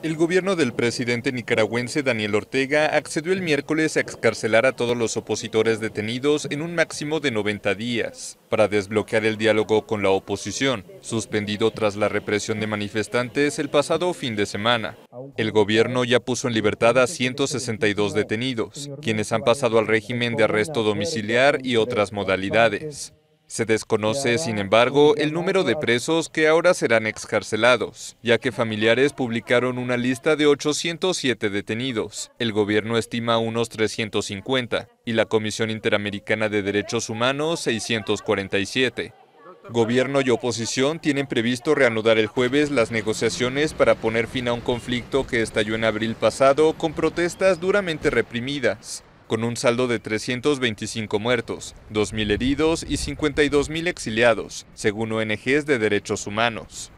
El gobierno del presidente nicaragüense Daniel Ortega accedió el miércoles a excarcelar a todos los opositores detenidos en un máximo de 90 días para desbloquear el diálogo con la oposición, suspendido tras la represión de manifestantes el pasado fin de semana. El gobierno ya puso en libertad a 162 detenidos, quienes han pasado al régimen de arresto domiciliar y otras modalidades. Se desconoce, sin embargo, el número de presos que ahora serán excarcelados, ya que familiares publicaron una lista de 807 detenidos. El gobierno estima unos 350 y la Comisión Interamericana de Derechos Humanos 647. Gobierno y oposición tienen previsto reanudar el jueves las negociaciones para poner fin a un conflicto que estalló en abril pasado con protestas duramente reprimidas con un saldo de 325 muertos, 2.000 heridos y 52.000 exiliados, según ONGs de derechos humanos.